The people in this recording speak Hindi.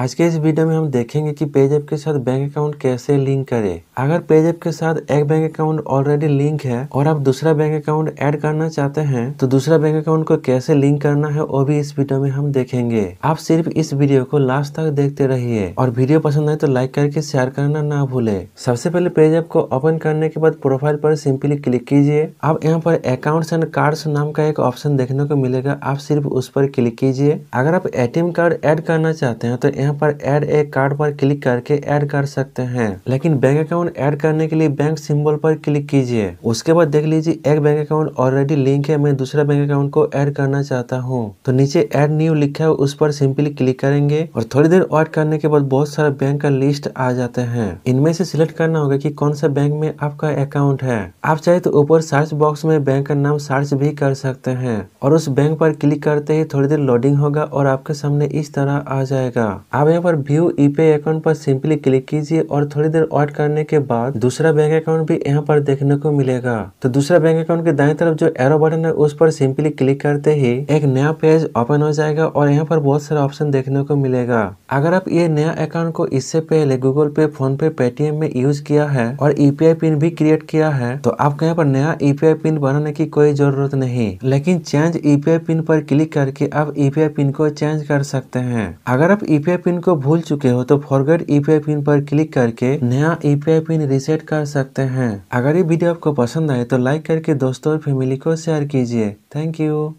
आज के इस वीडियो में हम देखेंगे कि पेजेप के साथ बैंक अकाउंट कैसे लिंक करें अगर पेजेप के साथ एक बैंक अकाउंट ऑलरेडी लिंक है और आप दूसरा बैंक अकाउंट ऐड करना चाहते हैं तो दूसरा बैंक अकाउंट को कैसे लिंक करना है वो भी इस वीडियो में हम देखेंगे आप सिर्फ इस वीडियो को लास्ट तक देखते रहिए और वीडियो पसंद आए तो लाइक करके शेयर करना ना भूले सबसे पहले पेजेप को ओपन करने के बाद प्रोफाइल पर सिंपली क्लिक कीजिए आप यहाँ पर अकाउंट एंड कार्ड नाम का एक ऑप्शन देखने को मिलेगा आप सिर्फ उस पर क्लिक कीजिए अगर आप एटीएम कार्ड एड करना चाहते हैं तो यहाँ यहाँ पर एड ए कार्ड पर क्लिक करके ऐड कर सकते हैं लेकिन बैंक अकाउंट ऐड करने के लिए बैंक सिंबल पर क्लिक कीजिए उसके बाद देख लीजिए एक बैंक अकाउंट ऑलरेडी लिंक है मैं दूसरा बैंक अकाउंट को ऐड करना चाहता हूँ तो नीचे एड न्यू लिखा है उस पर सिंपली क्लिक करेंगे और थोड़ी देर और करने के बाद बहुत सारा बैंक का लिस्ट आ जाते हैं इनमें से सिलेक्ट करना होगा कि कौन सा बैंक में आपका अकाउंट है आप चाहे तो ऊपर सर्च बॉक्स में बैंक का नाम सर्च भी कर सकते हैं और उस बैंक पर क्लिक करते ही थोड़ी देर लोडिंग होगा और आपके सामने इस तरह आ जाएगा आप यहाँ e पर व्यू ई पे अकाउंट पर सिंपली क्लिक कीजिए और थोड़ी देर ऑड करने के बाद दूसरा बैंक अकाउंट भी यहाँ पर देखने को मिलेगा तो दूसरा बैंक अकाउंट के दाएं तरफ जो एरो बटन है उस पर सिंपली क्लिक करते ही एक नया पेज ओपन हो जाएगा और यहाँ पर बहुत सारा ऑप्शन देखने को मिलेगा अगर आप ये नया अकाउंट को इससे पहले गूगल पे फोन पे पेटीएम में यूज किया है और यूपीआई e पिन भी क्रिएट किया है तो आपको यहाँ पर नया यूपीआई e पिन बनाने की कोई जरूरत नहीं लेकिन चेंज यूपीआई पिन पर क्लिक करके आप यूपीआई पिन को चेंज कर सकते हैं अगर आप यूपीआई पिन को भूल चुके हो तो फॉरगेट यूपीआई पिन पर क्लिक करके नया यूपीआई पिन रिसेट कर सकते हैं अगर ये वीडियो आपको पसंद आए तो लाइक करके दोस्तों और फैमिली को शेयर कीजिए थैंक यू